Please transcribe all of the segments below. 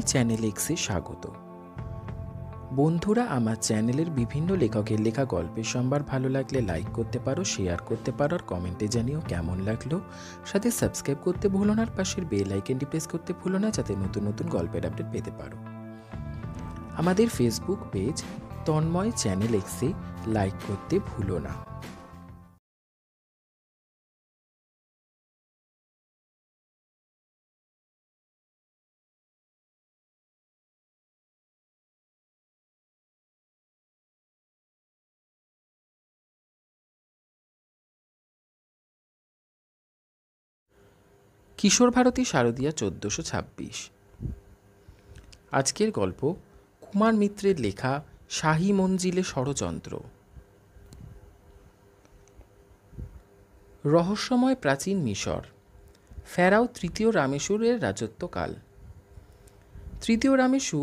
সময় চ্যানেল এক্সে স্বাগত বন্ধুরা আমার চ্যানেলের বিভিন্ন লেখকের লেখা গল্পের সম্ভার ভালো লাগলে লাইক করতে পারো শেয়ার করতে পারো আর কমেন্টে জানিও কেমন লাগলো সাথে সাবস্ক্রাইব করতে ভুলো না আর পাশের বেল আইকনটি প্রেস করতে ভুলো না যাতে নতুন নতুন গল্পের আপডেট পেতে পারো আমাদের ফেসবুক পেজ তন্ময় চ্যানেল এক্সে লাইক করতে ভুলো না কিশোর ভারতী শারদীয়া চোদ্দোশো ছাব্বিশ আজকের গল্প কুমার মিত্রের লেখা শাহী মঞ্জিলে ষড়যন্ত্র রহস্যময় প্রাচীন মিশর ফেরাও তৃতীয় রামেশ্বরের রাজত্বকাল তৃতীয় রামেশু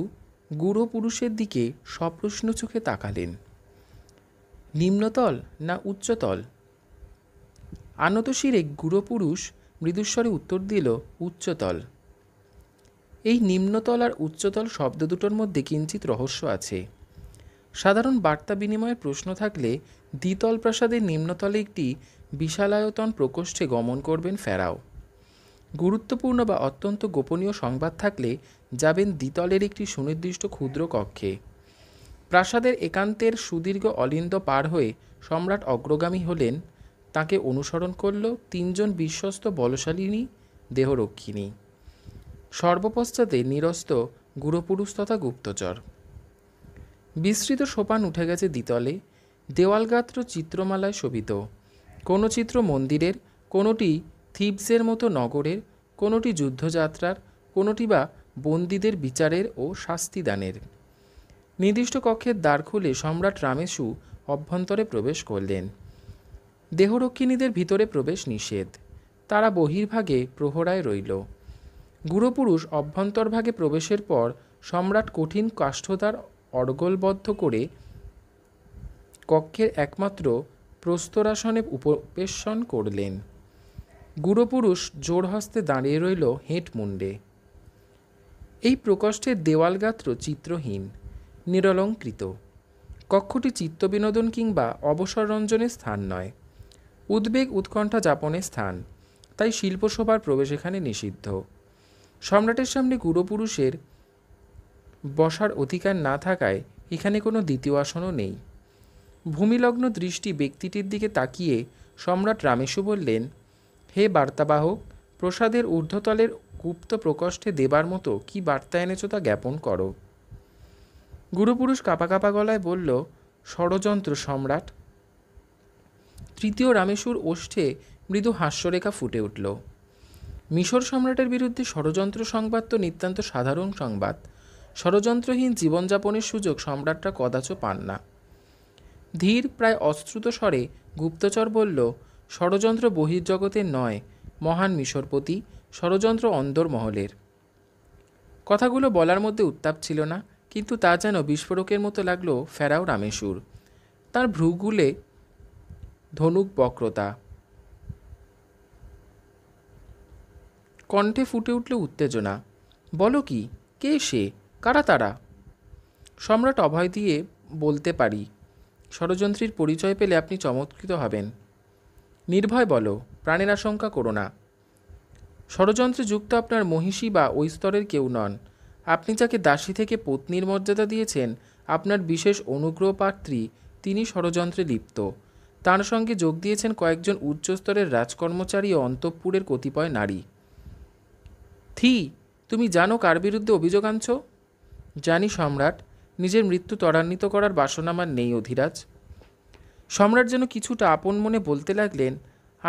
গুড়ো পুরুষের দিকে সপ্রশ্ন চোখে তাকালেন নিম্নতল না উচ্চতল আনতশিরে গুড়ো পুরুষ মৃদুস্বরে উত্তর দিল উচ্চতল এই নিম্নতল আর উচ্চতল শব্দ দুটোর মধ্যে কিঞ্চিত রহস্য আছে সাধারণ বার্তা বিনিময়ের প্রশ্ন থাকলে দ্বিতল প্রাসাদের নিম্নতলে একটি বিশালায়তন প্রকোষ্ঠে গমন করবেন ফেরাও গুরুত্বপূর্ণ বা অত্যন্ত গোপনীয় সংবাদ থাকলে যাবেন দ্বিতলের একটি সুনির্দিষ্ট ক্ষুদ্র কক্ষে প্রাসাদের একান্তের সুদীর্ঘ অলিন্দ পার হয়ে সম্রাট অগ্রগামী হলেন তাকে অনুসরণ করল তিনজন বিশ্বস্ত বলশালিনী দেহরক্ষিণী সর্বপশ্চাতে নিরস্ত গুরুপুরুষ তথা গুপ্তচর বিস্তৃত সোপান উঠে গেছে দ্বিতলে দেওয়ালগাত্র চিত্রমালায় শোভিত কোনো চিত্র মন্দিরের কোনোটি থিপসের মতো নগরের কোনোটি যুদ্ধযাত্রার কোনোটি বা বন্দীদের বিচারের ও শাস্তিদানের নির্দিষ্ট কক্ষের দ্বার খুলে সম্রাট রামেশু অভ্যন্তরে প্রবেশ করলেন দেহরক্ষিণীদের ভিতরে প্রবেশ নিষেধ তারা বহির্ভাগে প্রহরায় রইল গুরুপুরুষ অভ্যন্তরভাগে প্রবেশের পর সম্রাট কঠিন কাষ্ঠদার অর্গলবদ্ধ করে কক্ষের একমাত্র প্রস্তরাসনে উপবেশন করলেন গুরুপুরুষ জোর হস্তে দাঁড়িয়ে রইল হেঁট মুন্ডে এই প্রকোষ্ঠের দেওয়ালগাত্র চিত্রহীন নিরলঙ্কৃত কক্ষটি চিত্তবিনোদন কিংবা অবসররঞ্জনের স্থান নয় উদ্বেগ উৎকণ্ঠা যাপনের স্থান তাই শিল্পসভার প্রবেশ এখানে নিষিদ্ধ সম্রাটের সামনে গুরুপুরুষের বসার অধিকার না থাকায় এখানে কোনো দ্বিতীয় আসনও নেই ভূমিলগ্ন দৃষ্টি ব্যক্তিটির দিকে তাকিয়ে সম্রাট রামেশু বললেন হে বার্তাবাহক প্রসাদের ঊর্ধ্বতলের গুপ্ত প্রকোষ্ঠে দেবার মতো কি বার্তা এনেছ তা জ্ঞাপন করো গুরুপুরুষ কাপা কাপা গলায় বলল ষড়যন্ত্র সম্রাট তৃতীয় রামেশুর ওষ্ঠে মৃদু হাস্যরেখা ফুটে উঠল মিশর সম্রাটের বিরুদ্ধে ষড়যন্ত্র সংবাদ তো নিতান্ত সাধারণ সংবাদ ষড়যন্ত্রহীন জীবনযাপনের সুযোগ সম্রাটরা কদাচ পান না ধীর প্রায় অস্ত্রুত স্বরে গুপ্তচর বলল ষড়যন্ত্র বহির্জগতের নয় মহান মিশরপতি ষড়যন্ত্র অন্দরমহলের কথাগুলো বলার মধ্যে উত্তাপ ছিল না কিন্তু তা যেন বিস্ফোরকের মতো লাগলো ফেরাও রামেশুর তার ভ্রুগুলে ধনুক বক্রতা কণ্ঠে ফুটে উঠল উত্তেজনা বলো কি কে সে কারা তারা সম্রাট অভয় দিয়ে বলতে পারি ষড়যন্ত্রীর পরিচয় পেলে আপনি চমৎকৃত হবেন নির্ভয় বলো প্রাণের আশঙ্কা করো না ষড়যন্ত্রে যুক্ত আপনার মহিষী বা ওই স্তরের কেউ নন আপনি যাকে দাসী থেকে পত্নীর মর্যাদা দিয়েছেন আপনার বিশেষ অনুগ্রহ পাত্রী তিনি ষড়যন্ত্রে লিপ্ত তার সঙ্গে যোগ দিয়েছেন কয়েকজন উচ্চস্তরের রাজকর্মচারী ও অন্তঃপুরের কতিপয় নারী থি তুমি জানো কার বিরুদ্ধে অভিযোগ আনছ জানি সম্রাট নিজের মৃত্যু ত্বরান্বিত করার বাসনা আমার নেই অধিরাজ সম্রাট যেন কিছুটা আপন মনে বলতে লাগলেন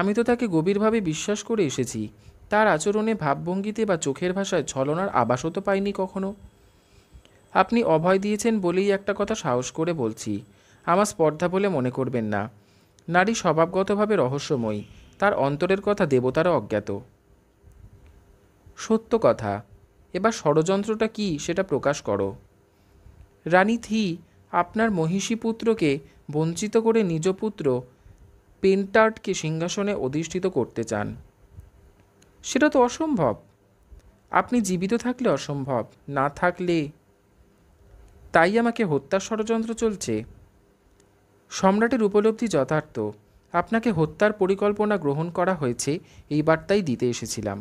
আমি তো তাকে গভীরভাবে বিশ্বাস করে এসেছি তার আচরণে ভাবভঙ্গিতে বা চোখের ভাষায় ছলনার আবাসও তো পাইনি কখনো আপনি অভয় দিয়েছেন বলেই একটা কথা সাহস করে বলছি আমার স্পর্ধা বলে মনে করবেন না নারী স্বভাবগতভাবে রহস্যময়ী তার অন্তরের কথা দেবতারা অজ্ঞাত সত্য কথা এবার ষড়যন্ত্রটা কি সেটা প্রকাশ করো রানী থি আপনার মহিষী পুত্রকে বঞ্চিত করে নিজ পুত্র পেন্টার্টকে সিংহাসনে অধিষ্ঠিত করতে চান সেটা তো অসম্ভব আপনি জীবিত থাকলে অসম্ভব না থাকলে তাই আমাকে হত্যার ষড়যন্ত্র চলছে সম্রাটের উপলব্ধি যথার্থ আপনাকে হত্যার পরিকল্পনা গ্রহণ করা হয়েছে এই বার্তাই দিতে এসেছিলাম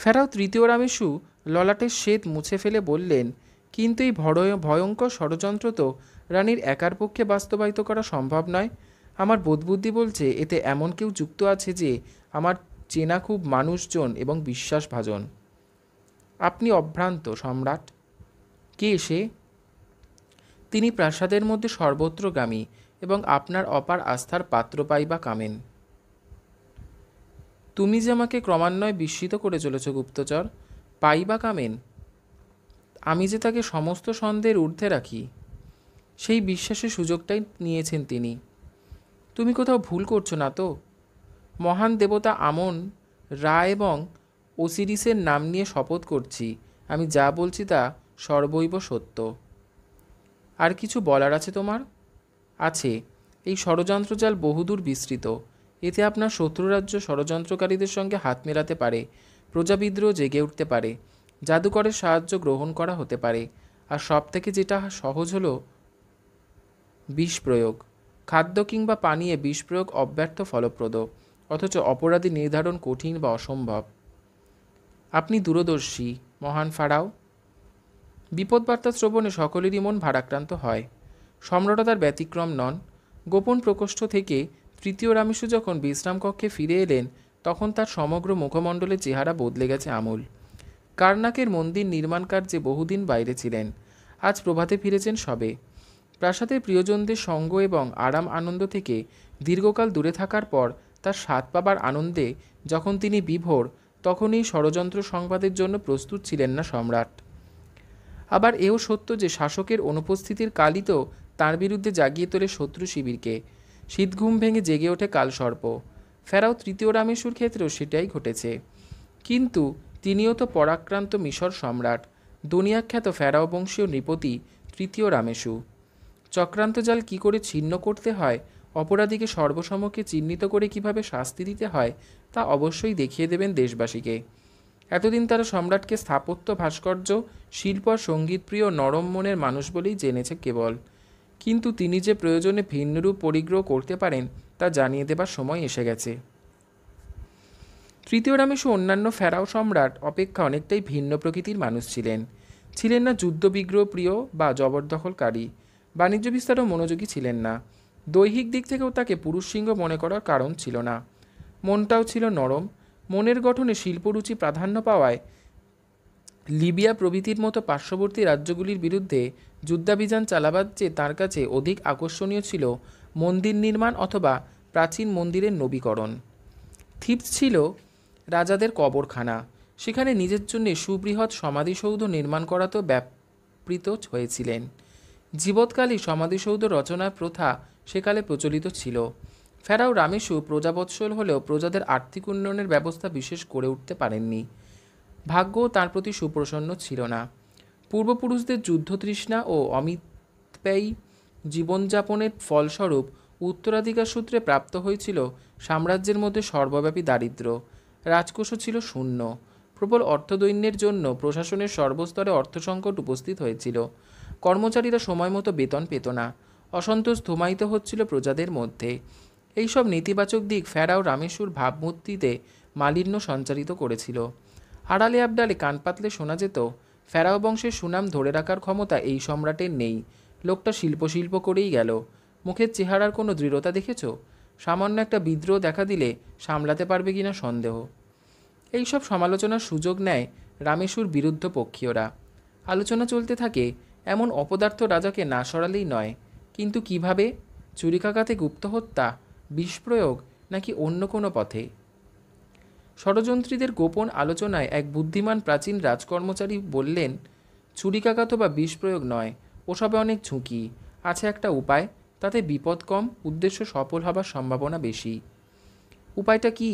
ফেরাও তৃতীয় রামেশু ললাটের শ্বেত মুছে ফেলে বললেন কিন্তু এই ভয়ঙ্কর ষড়যন্ত্র তো রানীর একার পক্ষে বাস্তবায়িত করা সম্ভব নয় আমার বোধবুদ্ধি বলছে এতে এমন কেউ যুক্ত আছে যে আমার চেনা খুব মানুষজন এবং বিশ্বাসভাজন আপনি অভ্রান্ত সম্রাট কে সে তিনি প্রাসাদের মধ্যে সর্বত্রগামী এবং আপনার অপার আস্থার পাত্র পাইবা কামেন তুমি যে আমাকে ক্রমান্বয়ে বিস্মিত করে চলেছ গুপ্তচর পাইবা কামেন আমি যে তাকে সমস্ত সন্দেহের ঊর্ধ্বে রাখি সেই বিশ্বাসের সুযোগটাই নিয়েছেন তিনি তুমি কোথাও ভুল করছো না তো মহান দেবতা আমন রা এবং ওসিরিসের নাম নিয়ে শপথ করছি আমি যা বলছি তা সর্বৈব সত্য আর কিছু বলার আছে তোমার আছে এই ষড়যন্ত্র জাল বহুদূর বিস্তৃত এতে আপনার শত্রুরাজ্য ষড়যন্ত্রকারীদের সঙ্গে হাত মেলাতে পারে প্রজাবিদ্রোহ জেগে উঠতে পারে জাদুকরের সাহায্য গ্রহণ করা হতে পারে আর সব থেকে যেটা সহজ হলো বিষ প্রয়োগ খাদ্য কিংবা পানীয় বিষ প্রয়োগ অব্যর্থ ফলপ্রদ অথচ অপরাধী নির্ধারণ কঠিন বা অসম্ভব আপনি দূরদর্শী মহান ফারাও বিপদবার্তা শ্রবণে সকলেরই মন ভারাক্রান্ত হয় সম্রাট তার ব্যতিক্রম নন গোপন প্রকোষ্ঠ থেকে তৃতীয় রামেশু যখন বিশ্রাম কক্ষে ফিরে এলেন তখন তার সমগ্র মুখমণ্ডলের চেহারা বদলে গেছে আমূল কার্নাকের মন্দির নির্মাণ কার্যে বহুদিন বাইরে ছিলেন আজ প্রভাতে ফিরেছেন সবে প্রাসাদের প্রিয়জনদের সঙ্গ এবং আরাম আনন্দ থেকে দীর্ঘকাল দূরে থাকার পর তার স্বাদ পাবার আনন্দে যখন তিনি বিভোর তখনই ষড়যন্ত্র সংবাদের জন্য প্রস্তুত ছিলেন না সম্রাট আবার এও সত্য যে শাসকের অনুপস্থিতির কালই তো তাঁর বিরুদ্ধে জাগিয়ে তোলে শত্রু শিবিরকে শীতঘুম ভেঙে জেগে ওঠে কালসর্প ফেরাও তৃতীয় রামেশ্বর ক্ষেত্রেও সেটাই ঘটেছে কিন্তু তিনিও তো পরাক্রান্ত মিশর সম্রাট দুনিয়াখ্যাত ফেরাও বংশীয় নৃপতি তৃতীয় রামেশু চক্রান্ত জাল কী করে ছিন্ন করতে হয় অপরাধীকে সর্বসমক্ষে চিহ্নিত করে কিভাবে শাস্তি দিতে হয় তা অবশ্যই দেখিয়ে দেবেন দেশবাসীকে এতদিন তারা সম্রাটকে স্থাপত্য ভাস্কর্য শিল্প সঙ্গীতপ্রিয় নরম মনের মানুষ বলেই জেনেছে কেবল কিন্তু তিনি যে প্রয়োজনে ভিন্নরূপ পরিগ্রহ করতে পারেন তা জানিয়ে দেবার সময় এসে গেছে তৃতীয় রামেশ অন্যান্য ফেরাও সম্রাট অপেক্ষা অনেকটাই ভিন্ন প্রকৃতির মানুষ ছিলেন ছিলেন না যুদ্ধবিগ্রহ প্রিয় বা জবরদখলকারী বাণিজ্য বিস্তারও মনোযোগী ছিলেন না দৈহিক দিক থেকেও তাকে পুরুষ সিংহ মনে করার কারণ ছিল না মনটাও ছিল নরম মনের গঠনে শিল্পরুচি প্রাধান্য পাওয়ায় লিবিয়া প্রভৃতির মতো পার্শ্ববর্তী রাজ্যগুলির বিরুদ্ধে যুদ্ধাভিযান চালাবার চেয়ে তাঁর কাছে অধিক আকর্ষণীয় ছিল মন্দির নির্মাণ অথবা প্রাচীন মন্দিরের নবীকরণ থিপস ছিল রাজাদের কবরখানা সেখানে নিজের জন্যে সুবৃহৎ সমাধিসৌধ নির্মাণ করা তো ব্যাপৃত হয়েছিলেন জীবৎকালী সমাধিসৌধ রচনার প্রথা সেকালে প্রচলিত ছিল ফেরাও রামেশু প্রজাবৎসল হলেও প্রজাদের আর্থিক উন্নয়নের ব্যবস্থা বিশেষ করে উঠতে পারেননি ভাগ্য তার প্রতি সুপ্রসন্ন ছিল না পূর্বপুরুষদের যুদ্ধতৃষ্ণা ও অমিতপ্যায়ী জীবনযাপনের ফলস্বরূপ উত্তরাধিকার সূত্রে প্রাপ্ত হয়েছিল সাম্রাজ্যের মধ্যে সর্বব্যাপী দারিদ্র রাজকোষও ছিল শূন্য প্রবল অর্থদৈন্যের জন্য প্রশাসনের সর্বস্তরে অর্থ সংকট উপস্থিত হয়েছিল কর্মচারীরা সময়মতো বেতন পেত না অসন্তোষ ধুমায়িত হচ্ছিল প্রজাদের মধ্যে এইসব নেতিবাচক দিক ফেরাও রামেশুর ভাবমূর্তিতে মালিন্য সঞ্চারিত করেছিল আড়ালে আবডালে কান পাতলে শোনা যেত ফেরাও বংশের সুনাম ধরে রাখার ক্ষমতা এই সম্রাটের নেই লোকটা শিল্প শিল্প করেই গেল মুখের চেহারার কোনো দৃঢ়তা দেখেছ সামান্য একটা বিদ্রোহ দেখা দিলে সামলাতে পারবে কিনা সন্দেহ এইসব সমালোচনার সুযোগ নেয় রামেশুর বিরুদ্ধ পক্ষীয়রা আলোচনা চলতে থাকে এমন অপদার্থ রাজাকে না সরালেই নয় কিন্তু কিভাবে চুরিকাকাতে গুপ্ত হত্যা বিষ প্রয়োগ নাকি অন্য কোনো পথে ষড়যন্ত্রীদের গোপন আলোচনায় এক বুদ্ধিমান প্রাচীন রাজকর্মচারী বললেন চুরিকাঘাত বা বিষ প্রয়োগ নয় ওসবে অনেক ঝুঁকি আছে একটা উপায় তাতে বিপদ কম উদ্দেশ্য সফল হবার সম্ভাবনা বেশি উপায়টা কি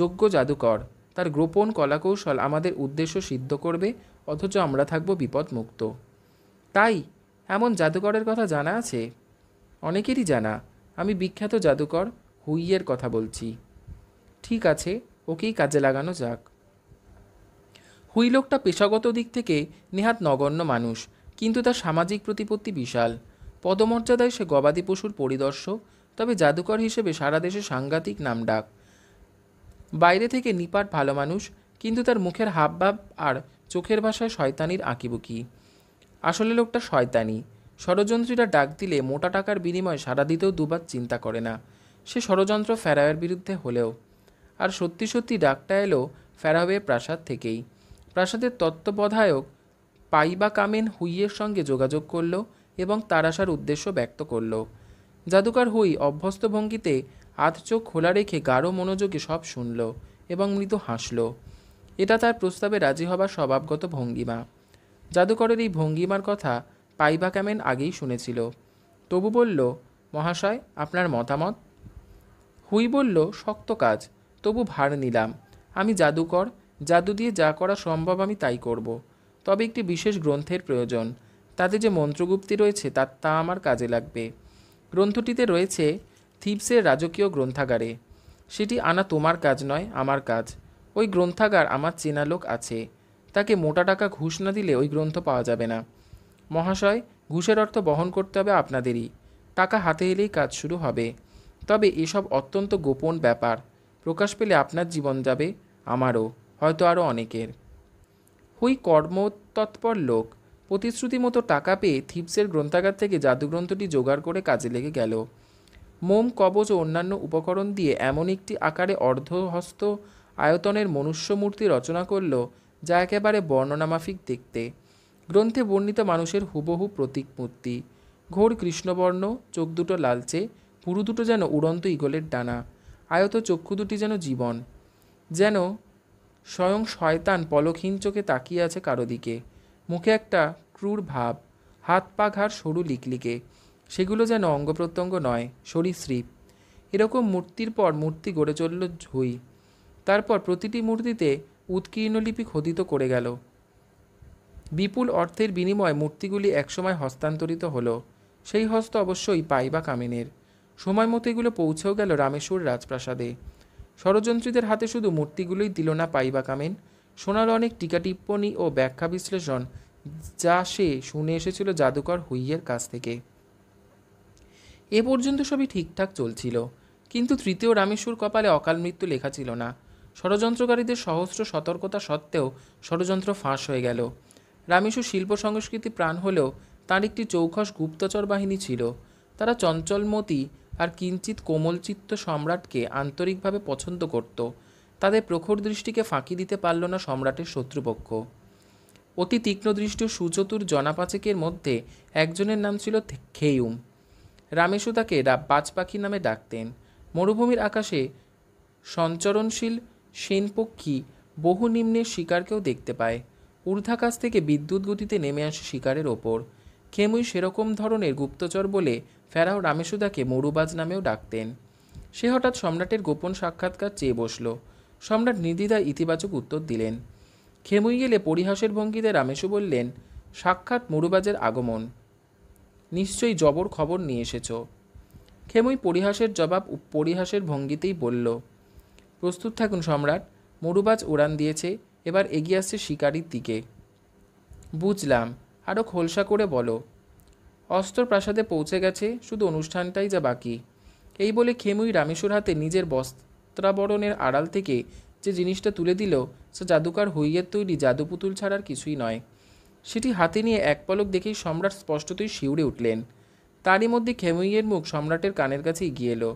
যোগ্য জাদুকর তার গোপন কলাকৌশল আমাদের উদ্দেশ্য সিদ্ধ করবে অথচ আমরা থাকব বিপদমুক্ত তাই এমন জাদুকরের কথা জানা আছে অনেকেরই জানা আমি বিখ্যাত জাদুকর হুইয়ের কথা বলছি ঠিক আছে ওকেই কাজে লাগানো যাক হুই লোকটা পেশাগত দিক থেকে নেহাত নগণ্য মানুষ কিন্তু তার সামাজিক প্রতিপত্তি বিশাল পদমর্যাদায় সে গবাদি পশুর পরিদর্শক তবে জাদুকর হিসেবে সারা দেশে সাংঘাতিক নাম ডাক বাইরে থেকে নিপাট ভালো মানুষ কিন্তু তার মুখের হাবভাব আর চোখের ভাষায় শয়তানির আঁকিবুকি আসলে লোকটা শয়তানি ষড়যন্ত্রীরা ডাক দিলে মোটা টাকার বিনিময়ে সাড়া দিতেও দুবার চিন্তা করে না সে ষড়যন্ত্র ফেরাওয়ের বিরুদ্ধে হলেও আর সত্যি সত্যি ডাকটা এলো ফ্যারাওয়ে প্রাসাদ থেকেই প্রাসাদের তত্ত্ববধায়ক পাইবা কামেন হুইয়ের সঙ্গে যোগাযোগ করল এবং তার আসার উদ্দেশ্য ব্যক্ত করল জাদুকার হুই অভ্যস্ত ভঙ্গিতে আধ চোখ খোলা রেখে গাঢ় মনোযোগে সব শুনল এবং মৃত হাসল এটা তার প্রস্তাবে রাজি হবার স্বভাবগত ভঙ্গিমা জাদুকরের এই ভঙ্গিমার কথা পাইবা কেমন আগেই শুনেছিল তবু বলল মহাশয় আপনার মতামত হুই বলল শক্ত কাজ তবু ভার নিলাম আমি জাদুকর জাদু দিয়ে যা করা সম্ভব আমি তাই করব তবে একটি বিশেষ গ্রন্থের প্রয়োজন তাতে যে মন্ত্রগুপ্তি রয়েছে তার তা আমার কাজে লাগবে গ্রন্থটিতে রয়েছে থিপসের রাজকীয় গ্রন্থাগারে সেটি আনা তোমার কাজ নয় আমার কাজ ওই গ্রন্থাগার আমার চেনা লোক আছে তাকে মোটা টাকা ঘুষ না দিলে ওই গ্রন্থ পাওয়া যাবে না মহাশয় ঘুষের অর্থ বহন করতে হবে আপনাদেরই টাকা হাতে এলেই কাজ শুরু হবে তবে এসব অত্যন্ত গোপন ব্যাপার প্রকাশ পেলে আপনার জীবন যাবে আমারও হয়তো আরও অনেকের হুই কর্মতৎপর লোক প্রতিশ্রুতি মতো টাকা পেয়ে থিপসের গ্রন্থাগার থেকে জাদুগ্রন্থটি জোগাড় করে কাজে লেগে গেল মোম কবচ ও অন্যান্য উপকরণ দিয়ে এমন একটি আকারে অর্ধহস্ত আয়তনের মনুষ্যমূর্তি রচনা করল যা একেবারে বর্ণনামাফিক দেখতে গ্রন্থে বর্ণিত মানুষের হুবহু মূর্তি ঘোর কৃষ্ণবর্ণ চোখ দুটো লালচে পুরু দুটো যেন উড়ন্ত ইগলের ডানা আয়ত চক্ষু দুটি যেন জীবন যেন স্বয়ং শয়তান পলকহীন চোখে তাকিয়ে আছে কারো দিকে মুখে একটা ক্রূর ভাব হাত পা ঘাড় সরু লিকলিকে সেগুলো যেন অঙ্গ প্রত্যঙ্গ নয় সরীসৃপ এরকম মূর্তির পর মূর্তি গড়ে চলল ঝুই তারপর প্রতিটি মূর্তিতে উৎকীর্ণলিপি খোদিত করে গেল বিপুল অর্থের বিনিময়ে মূর্তিগুলি একসময় হস্তান্তরিত হলো সেই হস্ত অবশ্যই পাইবা কামিনের সময় মতো এগুলো পৌঁছেও গেল রামেশ্বর রাজপ্রাসাদে ষড়যন্ত্রীদের হাতে শুধু মূর্তিগুলোই দিল না পাইবা কামিন সোনার অনেক টিকা টিপ্পণী ও ব্যাখ্যা বিশ্লেষণ যা সে শুনে এসেছিল জাদুকর হুইয়ের কাছ থেকে এ পর্যন্ত সবই ঠিকঠাক চলছিল কিন্তু তৃতীয় রামেশ্বর কপালে অকাল মৃত্যু লেখা ছিল না ষড়যন্ত্রকারীদের সহস্র সতর্কতা সত্ত্বেও ষড়যন্ত্র ফাঁস হয়ে গেল রামেশু শিল্প সংস্কৃতি প্রাণ হলেও তার একটি চৌখস গুপ্তচর বাহিনী ছিল তারা চঞ্চলমতি আর কিঞ্চিত কোমলচিত্ত সম্রাটকে আন্তরিকভাবে পছন্দ করত তাদের প্রখর দৃষ্টিকে ফাঁকি দিতে পারল না সম্রাটের শত্রুপক্ষ অতি তীক্ষ্ণদৃষ্ট সুচতুর জনাপাচেকের মধ্যে একজনের নাম ছিল খেয়ুম রামেশু তাকে বাজ পাখি নামে ডাকতেন মরুভূমির আকাশে সঞ্চরণশীল সেনপক্ষী বহু নিম্নের শিকারকেও দেখতে পায় ঊর্ধ্বাকাশ থেকে বিদ্যুৎ গতিতে নেমে আসে শিকারের ওপর খেমুই সেরকম ধরনের গুপ্তচর বলে ফেরাও রামেশুদাকে মরুবাজ নামেও ডাকতেন সে হঠাৎ সম্রাটের গোপন সাক্ষাৎকার চেয়ে বসল সম্রাট নির্দিদায় ইতিবাচক উত্তর দিলেন খেমুই গেলে পরিহাসের ভঙ্গিতে রামেশু বললেন সাক্ষাৎ মরুবাজের আগমন নিশ্চয়ই জবর খবর নিয়ে এসেছ খেমুই পরিহাসের জবাব পরিহাসের ভঙ্গিতেই বলল প্রস্তুত থাকুন সম্রাট মরুবাজ উড়ান দিয়েছে এবার এগিয়ে আসছে শিকারির দিকে বুঝলাম আরও খোলসা করে বলো অস্ত্র প্রাসাদে পৌঁছে গেছে শুধু অনুষ্ঠানটাই যা বাকি এই বলে খেমুই রামেশ্বর হাতে নিজের বস্ত্রাবরণের আড়াল থেকে যে জিনিসটা তুলে দিল সে জাদুকার হইয়ের তৈরি জাদু পুতুল ছাড়ার কিছুই নয় সেটি হাতে নিয়ে এক পলক দেখেই সম্রাট স্পষ্টতই শিউরে উঠলেন তারই মধ্যে খেমুইয়ের মুখ সম্রাটের কানের কাছে এগিয়ে এলো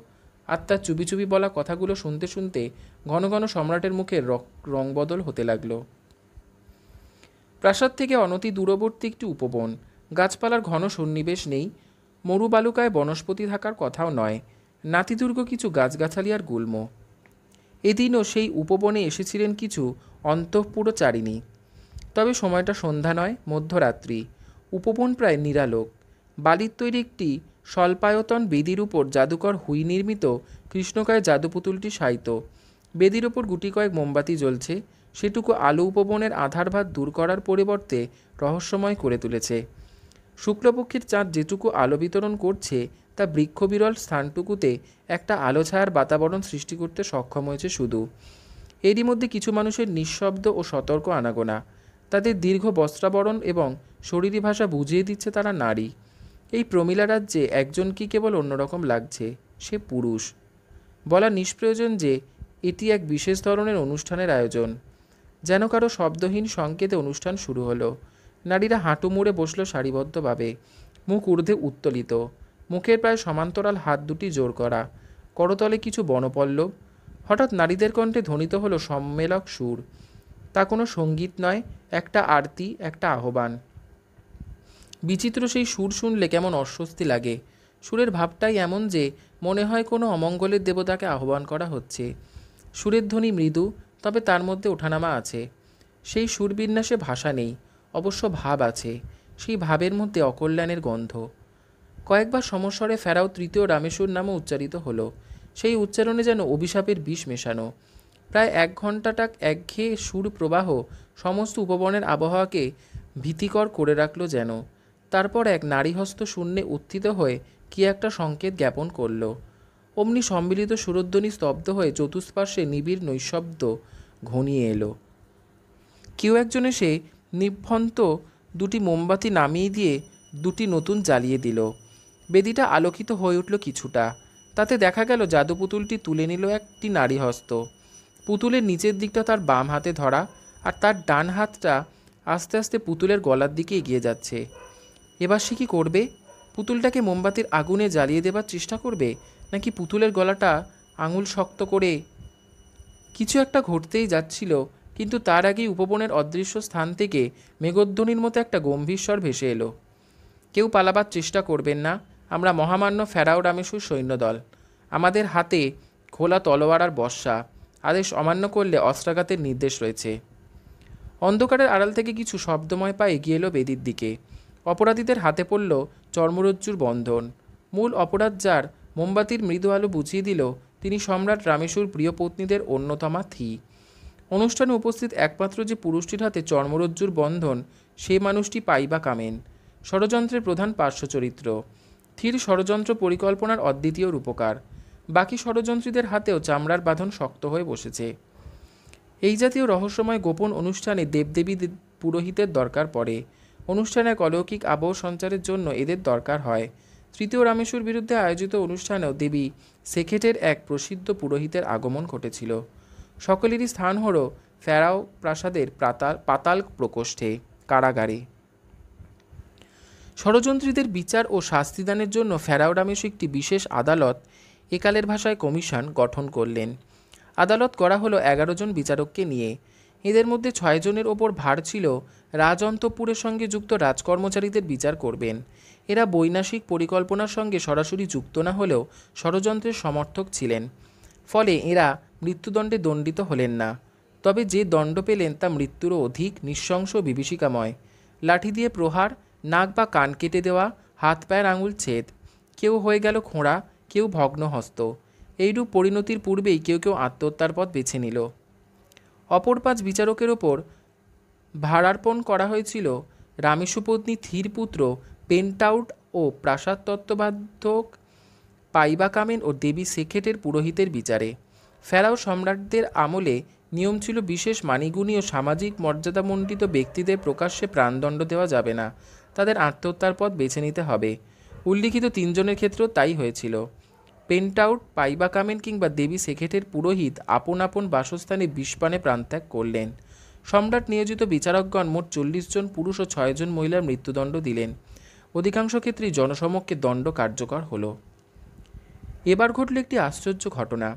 আত্মা চুপি চুপি বলা কথাগুলো শুনতে শুনতে ঘন ঘন সম্রাটের মুখে রং বদল হতে লাগলো প্রাসাদ থেকে অনতি দূরবর্তী একটি উপবন গাছপালার ঘন সন্নিবেশ নেই মরুবালুকায় বনস্পতি থাকার কথাও নয় নাতিদুর্গ কিছু গাছগাছালি আর গুল্ম এদিনও সেই উপবনে এসেছিলেন কিছু চারিণী তবে সময়টা সন্ধ্যা নয় মধ্যরাত্রি উপবন প্রায় নিরালোক বালির তৈরি একটি স্বল্পায়তন বেদির উপর জাদুকর হুই নির্মিত কৃষ্ণকায় জাদু পুতুলটি সাইত বেদির উপর গুটি কয়েক মোমবাতি জ্বলছে সেটুকু আলো উপবনের আধারভাত দূর করার পরিবর্তে রহস্যময় করে তুলেছে শুক্লপক্ষীর চাঁদ যেটুকু আলো বিতরণ করছে তা বৃক্ষবিরল স্থানটুকুতে একটা আলো ছায়ার বাতাবরণ সৃষ্টি করতে সক্ষম হয়েছে শুধু এরই মধ্যে কিছু মানুষের নিঃশব্দ ও সতর্ক আনাগোনা তাদের দীর্ঘ বস্ত্রাবরণ এবং শরীরী ভাষা বুঝিয়ে দিচ্ছে তারা নারী এই প্রমিলা রাজ্যে একজন কি কেবল অন্যরকম লাগছে সে পুরুষ বলা নিষ্প্রয়োজন যে এটি এক বিশেষ ধরনের অনুষ্ঠানের আয়োজন যেন কারো শব্দহীন সংকেতে অনুষ্ঠান শুরু হলো নারীরা হাঁটু মুড়ে বসলো সারিবদ্ধভাবে মুখ ঊর্ধ্বে উত্তোলিত মুখের প্রায় সমান্তরাল হাত দুটি জোর করা করতলে কিছু বনপল্ল হঠাৎ নারীদের কণ্ঠে ধ্বনিত হলো সম্মেলক সুর তা কোনো সঙ্গীত নয় একটা আরতি একটা আহ্বান বিচিত্র সেই সুর শুনলে কেমন অস্বস্তি লাগে সুরের ভাবটাই এমন যে মনে হয় কোনো অমঙ্গলের দেবতাকে আহ্বান করা হচ্ছে সুরের ধ্বনি মৃদু তবে তার মধ্যে ওঠানামা আছে সেই সুরবিন্যাসে ভাষা নেই অবশ্য ভাব আছে সেই ভাবের মধ্যে অকল্যাণের গন্ধ কয়েকবার সমস্বরে ফেরাও তৃতীয় রামেশ্বর নামও উচ্চারিত হল সেই উচ্চারণে যেন অভিশাপের বিষ মেশানো প্রায় এক ঘন্টাটাক একঘেয়ে সুর প্রবাহ সমস্ত উপবনের আবহাওয়াকে ভীতিকর করে রাখল যেন তারপর এক নারীহস্ত শূন্যে উত্থিত হয়ে কি একটা সংকেত জ্ঞাপন করল অমনি সম্মিলিত সুরধ্বনি স্তব্ধ হয়ে চতুষ্পার্শ্বে নিবিড় নৈশব্দ ঘনিয়ে এলো কেউ একজন সে নিভন্ত দুটি মোমবাতি নামিয়ে দিয়ে দুটি নতুন জ্বালিয়ে দিল বেদিটা আলোকিত হয়ে উঠল কিছুটা তাতে দেখা গেল জাদু পুতুলটি তুলে নিল একটি নারীহস্ত পুতুলের নিচের দিকটা তার বাম হাতে ধরা আর তার ডান হাতটা আস্তে আস্তে পুতুলের গলার দিকে এগিয়ে যাচ্ছে এবার সে কি করবে পুতুলটাকে মোমবাতির আগুনে জ্বালিয়ে দেবার চেষ্টা করবে নাকি পুতুলের গলাটা আঙুল শক্ত করে কিছু একটা ঘটতেই যাচ্ছিল কিন্তু তার আগেই উপবনের অদৃশ্য স্থান থেকে মেঘধ্বনির মতো একটা গম্ভীর স্বর ভেসে এলো কেউ পালাবার চেষ্টা করবেন না আমরা মহামান্য ফেরাও রামেশুর সৈন্যদল আমাদের হাতে খোলা তলোয়ার আর বর্ষা আদেশ অমান্য করলে অস্ত্রাঘাতের নির্দেশ রয়েছে অন্ধকারের আড়াল থেকে কিছু শব্দময় পা এগিয়ে এলো বেদির দিকে অপরাধীদের হাতে পড়ল চর্মরজ্জুর বন্ধন মূল অপরাধ যার মোমবাতির মৃদু আলো বুঝিয়ে দিল তিনি সম্রাট রামেশুর প্রিয় পত্নীদের অন্যতমা থি অনুষ্ঠানে উপস্থিত একমাত্র যে পুরুষটির হাতে চর্মরজ্জুর বন্ধন সে মানুষটি পাইবা কামেন ষড়যন্ত্রের প্রধান পার্শ্ব চরিত্র থির ষড়যন্ত্র পরিকল্পনার অদ্বিতীয় রূপকার বাকি ষড়যন্ত্রীদের হাতেও চামড়ার বাঁধন শক্ত হয়ে বসেছে এই জাতীয় রহস্যময় গোপন অনুষ্ঠানে দেবদেবী পুরোহিতের দরকার পড়ে অনুষ্ঠানে অলৌকিক আবহ সঞ্চারের জন্য এদের দরকার হয় তৃতীয় রামেশ্বর বিরুদ্ধে আয়োজিত অনুষ্ঠানেও দেবী সেখেটের এক প্রসিদ্ধ পুরোহিতের আগমন ঘটেছিল সকলেরই স্থান হল ফেরাও প্রাসাদের প্রাতাল পাতাল প্রকোষ্ঠে কারাগারে ষড়যন্ত্রীদের বিচার ও শাস্তিদানের জন্য ফেরাও রামেশ একটি বিশেষ আদালত একালের ভাষায় কমিশন গঠন করলেন আদালত করা হলো এগারো জন বিচারককে নিয়ে এদের মধ্যে ছয়জনের ওপর ভার ছিল রাজন্তপুরের সঙ্গে যুক্ত রাজকর্মচারীদের বিচার করবেন এরা বৈনাশিক পরিকল্পনার সঙ্গে সরাসরি যুক্ত না হলেও ষড়যন্ত্রের সমর্থক ছিলেন ফলে এরা মৃত্যুদণ্ডে দণ্ডিত হলেন না তবে যে দণ্ড পেলেন তা মৃত্যুরও অধিক নিঃশংস বিভীষিকাময় লাঠি দিয়ে প্রহার নাক বা কান কেটে দেওয়া হাত পায়ের আঙুল ছেদ কেউ হয়ে গেল খোঁড়া কেউ ভগ্নহস্ত এইরূপ পরিণতির পূর্বেই কেউ কেউ আত্মহত্যার পথ বেছে নিল অপর পাঁচ বিচারকের ওপর ভারার্পণ করা হয়েছিল রামেশুপত্নী পুত্র পেন্টাউট ও প্রাসাদ তত্ত্ববাধক পাইবা কামেন ও দেবী সেখেটের পুরোহিতের বিচারে ফেরাও সম্রাটদের আমলে নিয়ম ছিল বিশেষ মানিগুণী ও সামাজিক মর্যাদামণ্ডিত ব্যক্তিদের প্রকাশ্যে প্রাণদণ্ড দেওয়া যাবে না তাদের আত্মহত্যার পথ বেছে নিতে হবে উল্লিখিত তিনজনের ক্ষেত্রেও তাই হয়েছিল পেন্ট আউট পাইবা কামেন কিংবা দেবী সেখেটের পুরোহিত আপন আপন বাসস্থানে বিষপানে প্রাণত্যাগ করলেন সম্রাট নিয়োজিত বিচারকগণ মোট চল্লিশ জন পুরুষ ও ছয়জন মহিলার মৃত্যুদণ্ড দিলেন অধিকাংশ ক্ষেত্রেই জনসমক্ষে দণ্ড কার্যকর হল এবার ঘটল একটি আশ্চর্য ঘটনা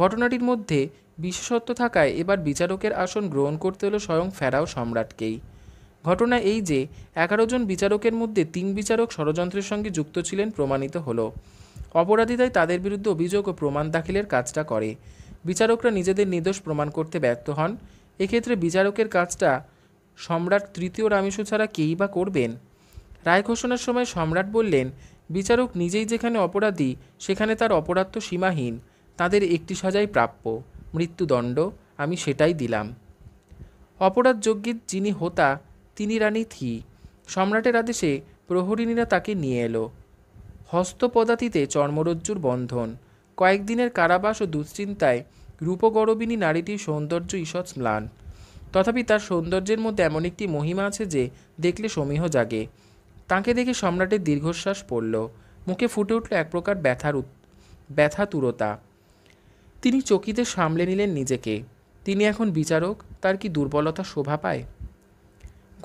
ঘটনাটির মধ্যে বিশেষত্ব থাকায় এবার বিচারকের আসন গ্রহণ করতে হলো স্বয়ং ফেরাও সম্রাটকেই ঘটনা এই যে এগারো জন বিচারকের মধ্যে তিন বিচারক ষড়যন্ত্রের সঙ্গে যুক্ত ছিলেন প্রমাণিত হলো অপরাধীরাই তাদের বিরুদ্ধে অভিযোগ ও প্রমাণ দাখিলের কাজটা করে বিচারকরা নিজেদের নির্দোষ প্রমাণ করতে ব্যর্থ হন এক্ষেত্রে বিচারকের কাজটা সম্রাট তৃতীয় রামেশু ছাড়া কেই বা করবেন রায় ঘোষণার সময় সম্রাট বললেন বিচারক নিজেই যেখানে অপরাধী সেখানে তার অপরাধ তো সীমাহীন তাদের একটি সাজাই প্রাপ্য মৃত্যুদণ্ড আমি সেটাই দিলাম অপরাধ যজ্ঞের যিনি হোতা তিনি রানী থি সম্রাটের আদেশে প্রহরিণীরা তাকে নিয়ে এলো হস্তপদাতিতে চর্মরজ্জুর বন্ধন কয়েকদিনের কারাবাস ও দুশ্চিন্তায় রূপগরবিনী নারীটির সৌন্দর্য ঈষৎ ম্লান তথাপি তার সৌন্দর্যের মধ্যে এমন একটি মহিমা আছে যে দেখলে সমীহ জাগে তাকে দেখে সম্রাটের দীর্ঘশ্বাস পড়ল মুখে ফুটে উঠল এক প্রকার ব্যথার ব্যথা তুরতা তিনি চকিতে সামলে নিলেন নিজেকে তিনি এখন বিচারক তার কি দুর্বলতা শোভা পায়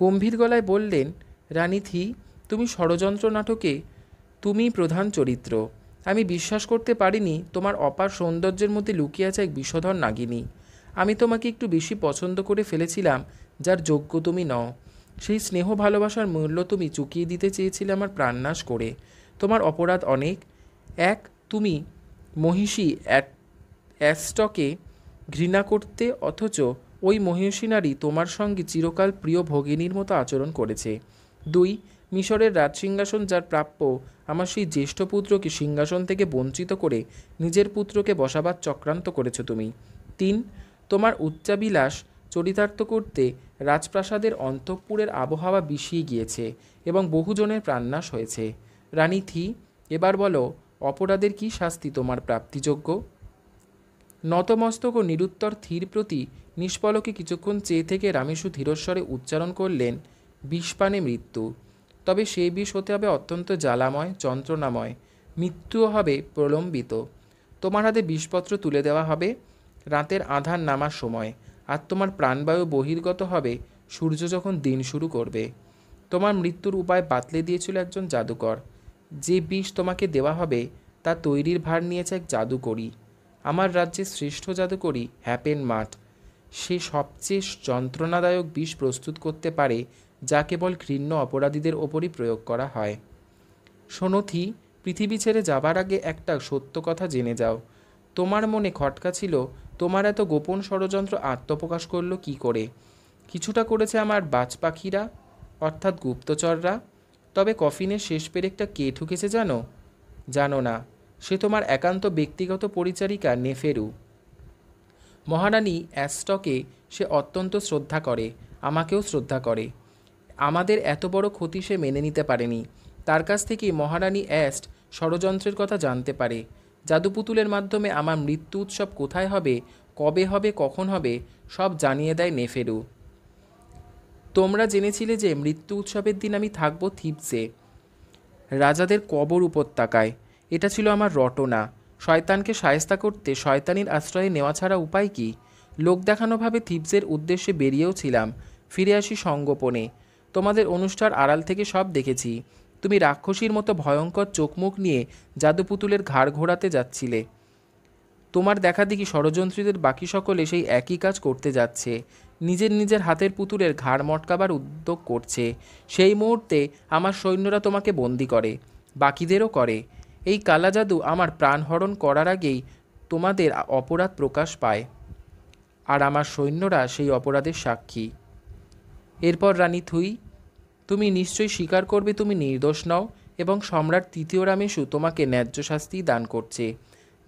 গম্ভীর গলায় বললেন রানী থি তুমি ষড়যন্ত্র নাটকে তুমি প্রধান চরিত্র আমি বিশ্বাস করতে পারিনি তোমার অপার সৌন্দর্যের মধ্যে লুকিয়ে আছে এক বিষধর নাগিনী আমি তোমাকে একটু বেশি পছন্দ করে ফেলেছিলাম যার যোগ্য তুমি নও সেই স্নেহ ভালোবাসার মূল্য তুমি চুকিয়ে দিতে চেয়েছিলে আমার প্রাণনাশ করে তোমার অপরাধ অনেক এক তুমি মহিষী অ্যাস্টকে ঘৃণা করতে অথচ ওই মহিষী নারী তোমার সঙ্গে চিরকাল প্রিয় ভগিনীর মতো আচরণ করেছে দুই মিশরের রাজসিংহাসন যার প্রাপ্য আমার সেই জ্যেষ্ঠ পুত্রকে সিংহাসন থেকে বঞ্চিত করে নিজের পুত্রকে বসাবার চক্রান্ত করেছো তুমি তিন তোমার উচ্চাবিলাস চরিতার্থ করতে রাজপ্রাসাদের অন্তঃপুরের আবহাওয়া বিষিয়ে গিয়েছে এবং বহুজনের প্রাণনাশ হয়েছে রানী থি এবার বলো অপরাধের কি শাস্তি তোমার প্রাপ্তিযোগ্য নতমস্তক ও নিরুত্তর থির প্রতি নিষ্পলকে কিছুক্ষণ চেয়ে থেকে রামেশু ধীরস্বরে উচ্চারণ করলেন বিষপানে মৃত্যু তবে সেই বিষ হতে হবে অত্যন্ত জ্বালাময় যন্ত্রণাময় মৃত্যুও হবে প্রলম্বিত তোমার হাতে বিষপত্র তুলে দেওয়া হবে রাতের আধার নামার সময় আর তোমার প্রাণবায়ু বহির্গত হবে সূর্য যখন দিন শুরু করবে তোমার মৃত্যুর উপায় বাতলে দিয়েছিল একজন জাদুকর যে বিষ তোমাকে দেওয়া হবে তা তৈরির ভার নিয়েছে এক জাদুকরি আমার রাজ্যে শ্রেষ্ঠ জাদুকরি হ্যাপেন মাঠ সে সবচেয়ে যন্ত্রণাদায়ক বিষ প্রস্তুত করতে পারে যা কেবল ঘৃণ্য অপরাধীদের ওপরই প্রয়োগ করা হয় সোনথি পৃথিবী ছেড়ে যাবার আগে একটা সত্য কথা জেনে যাও তোমার মনে খটকা ছিল তোমার এত গোপন ষড়যন্ত্র আত্মপ্রকাশ করলো কি করে কিছুটা করেছে আমার বাজ পাখিরা অর্থাৎ গুপ্তচররা তবে কফিনের শেষ পেরেকটা কে ঠুকেছে জানো জানো না সে তোমার একান্ত ব্যক্তিগত পরিচারিকা নেফেরু মহারানী অ্যাস্টকে সে অত্যন্ত শ্রদ্ধা করে আমাকেও শ্রদ্ধা করে আমাদের এত বড় ক্ষতি সে মেনে নিতে পারেনি তার কাছ থেকেই মহারানী অ্যাস্ট ষড়যন্ত্রের কথা জানতে পারে জাদুপুতুলের মাধ্যমে আমার মৃত্যু উৎসব কোথায় হবে কবে হবে কখন হবে সব জানিয়ে দেয় নেফেরু তোমরা জেনেছিলে যে মৃত্যু উৎসবের দিন আমি থাকবো থিপসে রাজাদের কবর উপত্যকায় এটা ছিল আমার রটনা শয়তানকে সায়স্তা করতে শয়তানির আশ্রয়ে নেওয়া ছাড়া উপায় কি লোক দেখানোভাবে থিপসের উদ্দেশ্যে বেরিয়েও ছিলাম ফিরে আসি সঙ্গোপনে তোমাদের অনুষ্ঠার আড়াল থেকে সব দেখেছি তুমি রাক্ষসীর মতো ভয়ঙ্কর চোখমুখ নিয়ে জাদুপুতুলের ঘাড় ঘোরাতে যাচ্ছিলে তোমার দেখা দেখি ষড়যন্ত্রীদের বাকি সকলে সেই একই কাজ করতে যাচ্ছে নিজের নিজের হাতের পুতুলের ঘাড় মটকাবার উদ্যোগ করছে সেই মুহূর্তে আমার সৈন্যরা তোমাকে বন্দি করে বাকিদেরও করে এই কালা জাদু আমার প্রাণহরণ করার আগেই তোমাদের অপরাধ প্রকাশ পায় আর আমার সৈন্যরা সেই অপরাধের সাক্ষী এরপর রানী থুই তুমি নিশ্চয়ই স্বীকার করবে তুমি নির্দোষ নও এবং সম্রাট তৃতীয় রামেশু তোমাকে ন্যায্য শাস্তি দান করছে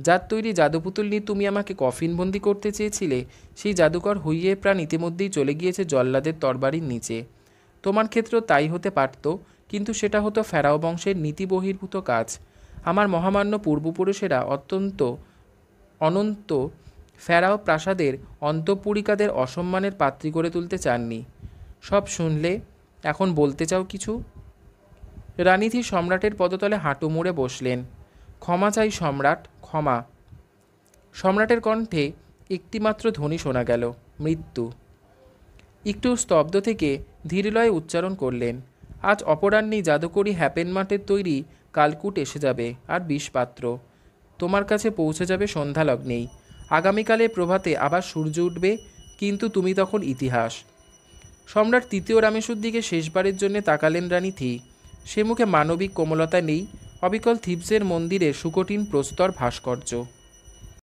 যার তৈরি জাদুপুতুল নিয়ে তুমি আমাকে কফিনবন্দি করতে চেয়েছিলে সেই জাদুকর হইয়ে প্রাণ ইতিমধ্যেই চলে গিয়েছে জল্লাদের তরবারির নিচে তোমার ক্ষেত্রেও তাই হতে পারত কিন্তু সেটা হতো ফেরাও বংশের নীতি বহির্ভূত কাজ আমার মহামান্য পূর্বপুরুষেরা অত্যন্ত অনন্ত ফেরাও প্রাসাদের অন্তপুরিকাদের অসম্মানের পাত্রী করে তুলতে চাননি সব শুনলে এখন বলতে চাও কিছু রানীধি সম্রাটের পদতলে হাঁটু মুড়ে বসলেন ক্ষমা চাই সম্রাট ক্ষমা সম্রাটের কণ্ঠে একটিমাত্র ধ্বনি শোনা গেল মৃত্যু একটু স্তব্ধ থেকে ধীরলয়ে উচ্চারণ করলেন আজ অপরাহ্নে জাদুকরি হ্যাপেন মাঠের তৈরি কালকুট এসে যাবে আর বিষপাত্র তোমার কাছে পৌঁছে যাবে সন্ধ্যা লগ্নেই আগামীকালে প্রভাতে আবার সূর্য উঠবে কিন্তু তুমি তখন ইতিহাস সম্রাট তৃতীয় রামেশ্বর দিকে শেষবারের জন্য তাকালেন রানী থি সে মুখে মানবিক কোমলতা নেই অবিকল থিপসের মন্দিরে সুকঠিন প্রস্তর ভাস্কর্য